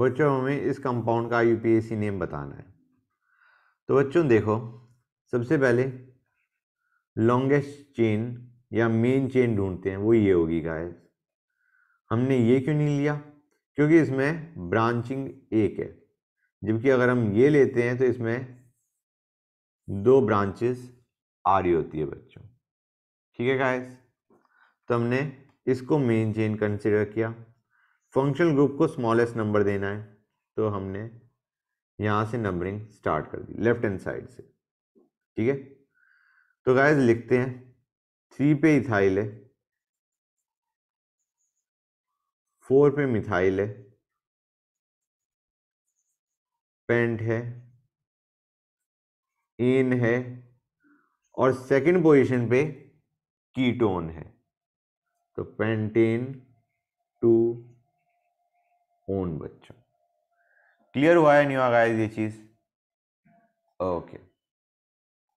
बच्चों हमें इस कंपाउंड का यूपीएससी नेम बताना है तो बच्चों देखो सबसे पहले लॉन्गेस्ट चेन या मेन चेन ढूंढते हैं वो ये होगी गाइस हमने ये क्यों नहीं लिया क्योंकि इसमें ब्रांचिंग एक है जबकि अगर हम ये लेते हैं तो इसमें दो ब्रांचेस आ रही होती है बच्चों ठीक है गाइस तो हमने इसको मेन चेन कंसिडर किया फंक्शनल ग्रुप को स्मॉलेस्ट नंबर देना है तो हमने यहाँ से नंबरिंग स्टार्ट कर दी लेफ्ट हैंड साइड से ठीक है तो गाइज लिखते हैं थ्री पे इथाइल है फोर पे मिथाइल है पेंट है एन है और सेकंड पोजीशन पे कीटोन है तो पेंटेन होन बच्चों क्लियर हुआ है नहीं हुआ ये चीज ओके